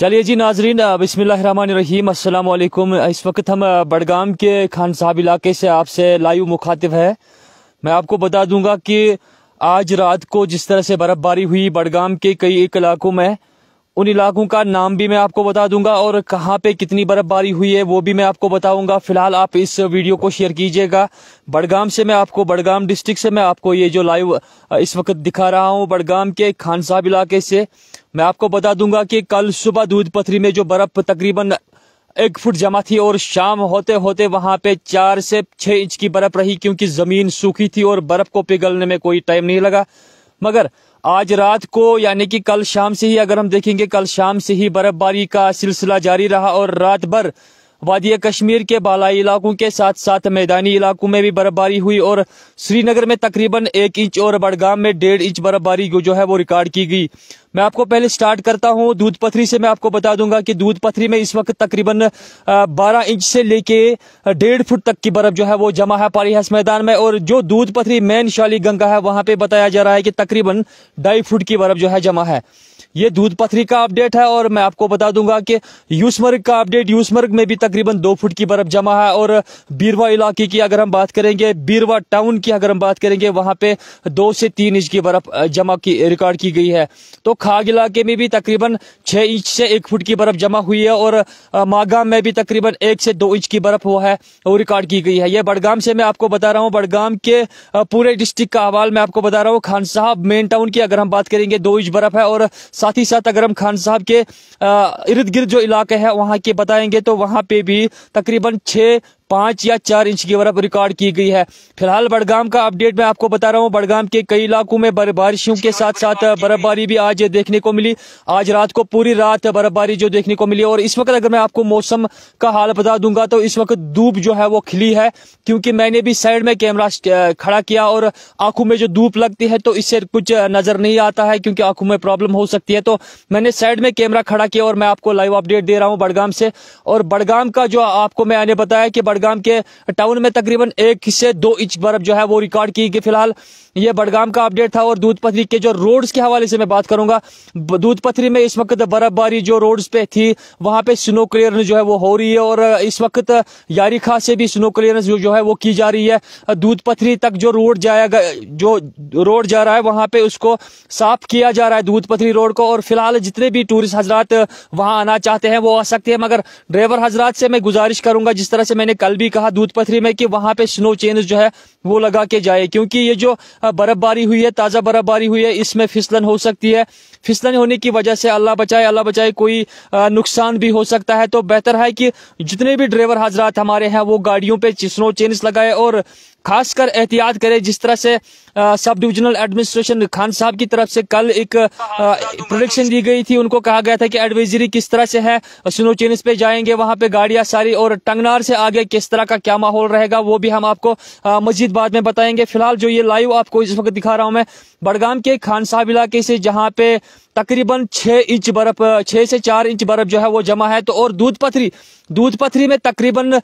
चलिए जी नाजरीन अस्सलाम वालेकुम इस वक्त हम बडगाम के खान साहब इलाके से आपसे लाइव मुखातिब है मैं आपको बता दूंगा कि आज रात को जिस तरह से बर्फबारी हुई बडगाम के कई इलाकों में उन इलाकों का नाम भी मैं आपको बता दूंगा और कहां पे कितनी बर्फबारी हुई है वो भी मैं आपको बताऊंगा फिलहाल आप इस वीडियो को शेयर कीजिएगा बड़गाम से मैं आपको बड़गाम डिस्ट्रिक्ट से मैं आपको ये जो लाइव इस वक्त दिखा रहा हूँ बड़गाम के खान साहब इलाके से मैं आपको बता दूंगा कि कल सुबह दूध पथरी में जो बर्फ तकरीबन एक फुट जमा थी और शाम होते होते वहां पे चार से छह इंच की बर्फ रही क्योंकि जमीन सूखी थी और बर्फ को पिघलने में कोई टाइम नहीं लगा मगर आज रात को यानी कि कल शाम से ही अगर हम देखेंगे कल शाम से ही बर्फबारी का सिलसिला जारी रहा और रात भर वादिया कश्मीर के बालाई इलाकों के साथ साथ मैदानी इलाकों में भी बर्फबारी हुई और श्रीनगर में तकरीबन एक इंच और बड़गाम में डेढ़ इंच बर्फबारी जो है वो रिकॉर्ड की गई मैं आपको पहले स्टार्ट करता हूँ दूध पथरी से मैं आपको बता दूंगा कि दूध पथरी में इस वक्त तकरीबन 12 इंच से लेके डेढ़ फुट तक की बर्फ जो है वो जमा है पारीहस मैदान में और जो दूध पथरी मेन शाली गंगा है वहां पे बताया जा रहा है कि तकरीबन ढाई फुट की बर्फ जो है जमा है ये दूध पथरी का अपडेट है और मैं आपको बता दूंगा कि यूसमर्ग का अपडेट यूसमर्ग में भी तकरीबन दो फुट की बर्फ जमा है और बीरवा इलाके की अगर हम बात करेंगे बीरवा टाउन की अगर हम बात करेंगे वहां पे दो से तीन इंच की बर्फ जमा की रिकॉर्ड की गई है तो खाग इलाके में भी तकरीबन छः इंच से एक फुट की बर्फ़ जमा हुई है और मागाम में भी तकरीबन एक से दो इंच की बर्फ़ हुआ है वो रिकॉर्ड की गई है ये बड़गाम से मैं आपको बता रहा हूँ बड़गाम के पूरे डिस्ट्रिक्ट का अहवाल मैं आपको बता रहा हूँ खान साहब मेन टाउन की अगर हम बात करेंगे दो इंच बर्फ़ है और साथ ही साथ अगर हम खान साहब के इर्द गिर्द जो इलाके हैं वहाँ के बताएंगे तो वहाँ पे भी तकरीबन छः पांच या चार इंच की बर्फ रिकॉर्ड की गई है फिलहाल बड़गाम का अपडेट मैं आपको बता रहा हूँ बड़गाम के कई इलाकों में बारिशों के साथ साथ बर्फबारी भी आज देखने को मिली आज रात को पूरी रात बर्फबारी जो देखने को मिली और इस वक्त अगर मैं आपको मौसम का हाल बता दूंगा तो इस वक्त धूप जो है वो खिली है क्योंकि मैंने भी साइड में कैमरा खड़ा किया और आंखों में जो धूप लगती है तो इससे कुछ नजर नहीं आता है क्योंकि आंखों में प्रॉब्लम हो सकती है तो मैंने साइड में कैमरा खड़ा किया और मैं आपको लाइव अपडेट दे रहा हूँ बड़गाम से और बड़गाम का जो आपको मैंने बताया कि बडगाम के टाउन में तकरीबन एक से दो इंच बर्फ जो है वो रिकॉर्ड की गई फिलहाल ये बडगाम का अपडेट था और दूध पथरी के जो रोड्स के हवाले से मैं बात करूंगा दूध पथरी में इस वक्त बर्फबारी जो रोड्स पे थी वहां पे स्नो क्लियरेंस जो है वो हो रही है और इस वक्त यारी खास से भी स्नो क्लियरेंस जो है वो की जा रही है दूध पथरी तक जो रोड जाएगा जो रोड जा रहा है वहां पे उसको साफ किया जा रहा है दूध पथरी रोड को और फिलहाल जितने भी टूरिस्ट हजरात वहां आना चाहते हैं वो आ सकते हैं मगर ड्राइवर हजरात से मैं गुजारिश करूंगा जिस तरह से मैंने कल भी कहा दूध में कि वहां पे स्नो चेन जो है वो लगा के जाए क्योंकि ये जो बर्फबारी हुई है ताज़ा बर्फबारी हुई है इसमें फिसलन हो सकती है फिसलन होने की वजह से अल्लाह बचाए अल्लाह बचाए कोई नुकसान भी हो सकता है तो बेहतर है कि जितने भी ड्राइवर हाजरात हमारे हैं वो गाड़ियों पे स्नो चेन्स लगाए और खासकर एहतियात करें जिस तरह से सब डिविजनल एडमिनिस्ट्रेशन खान साहब की तरफ से कल एक प्रोडिक्शन दी गई थी उनको कहा गया था कि एडवाइजरी किस तरह से है स्नो चेनिस पे जाएंगे वहाँ पे गाड़ियां सारी और टंगनार से आगे किस तरह का क्या माहौल रहेगा वो भी हम आपको मजीद बाद में बताएंगे फिलहाल जो ये लाइव आपको इस वक्त दिखा रहा हूँ मैं बड़गाम के खान साहब इलाके से जहाँ पे तकरीबन छः इंच बर्फ छः से चार इंच बर्फ जो है वो जमा है तो और दूध पथरी दूध पथरी में तकरीबन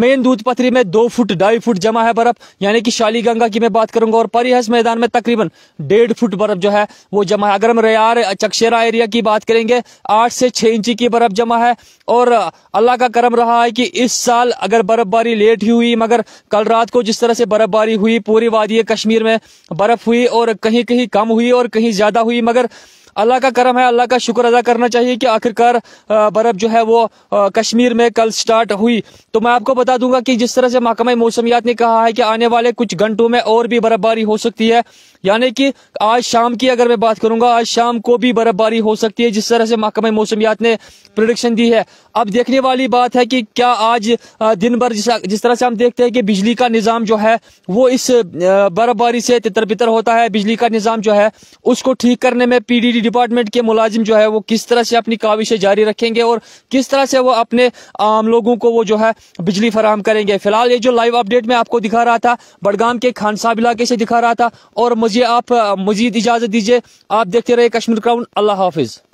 मेन दूध पथरी में दो फुट ढाई फुट जमा है बर्फ यानी कि शाली गंगा की मैं बात करूंगा और परिहस मैदान में तकरीबन डेढ़ फुट बर्फ जो है वो जमा है अगर हम रेयार चकशेरा एरिया की बात करेंगे आठ से छः इंची की बर्फ जमा है और अल्लाह का करम रहा है कि इस साल अगर बर्फबारी लेट ही हुई मगर कल रात को जिस तरह से बर्फबारी हुई पूरी वादी कश्मीर में बर्फ हुई और कहीं कहीं कम हुई और कहीं ज्यादा हुई मगर अल्लाह का करम है अल्लाह का शुक्र अदा करना चाहिए कि आखिरकार बर्फ़ जो है वो कश्मीर में कल स्टार्ट हुई तो मैं आपको बता दूंगा कि जिस तरह से महकमा मौसमियात ने कहा है कि आने वाले कुछ घंटों में और भी बर्फबारी हो सकती है यानी कि आज शाम की अगर मैं बात करूंगा आज शाम को भी बर्फबारी हो सकती है जिस तरह से महकमा मौसमियात ने प्रोडिक्शन दी है अब देखने वाली बात है कि क्या आज दिन भर जिस, जिस तरह से हम देखते हैं कि बिजली का निज़ाम जो है वो इस बर्फबारी से तितर बितर होता है बिजली का निज़ाम जो है उसको ठीक करने में पी डिपार्टमेंट के मुलाजिम जो है वो किस तरह से अपनी काविशें जारी रखेंगे और किस तरह से वो अपने आम लोगों को वो जो है बिजली फराम करेंगे फिलहाल ये जो लाइव अपडेट में आपको दिखा रहा था बड़गाम के खान साहब इलाके से दिखा रहा था और मुझे आप मजीद इजाजत दीजिए आप देखते रहे कश्मीर क्राउन अल्लाह हाफिज़